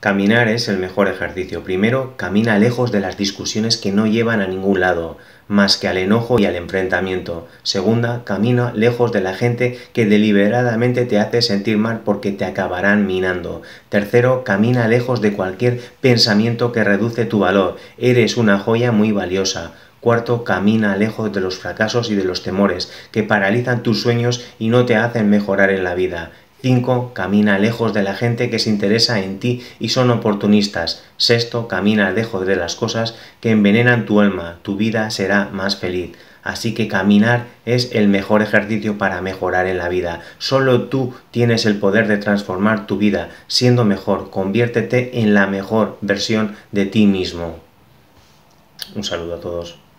Caminar es el mejor ejercicio. Primero, camina lejos de las discusiones que no llevan a ningún lado, más que al enojo y al enfrentamiento. Segunda, camina lejos de la gente que deliberadamente te hace sentir mal porque te acabarán minando. Tercero, camina lejos de cualquier pensamiento que reduce tu valor. Eres una joya muy valiosa. Cuarto, camina lejos de los fracasos y de los temores que paralizan tus sueños y no te hacen mejorar en la vida. 5. Camina lejos de la gente que se interesa en ti y son oportunistas. Sexto, camina lejos de las cosas que envenenan tu alma. Tu vida será más feliz. Así que caminar es el mejor ejercicio para mejorar en la vida. Solo tú tienes el poder de transformar tu vida siendo mejor. Conviértete en la mejor versión de ti mismo. Un saludo a todos.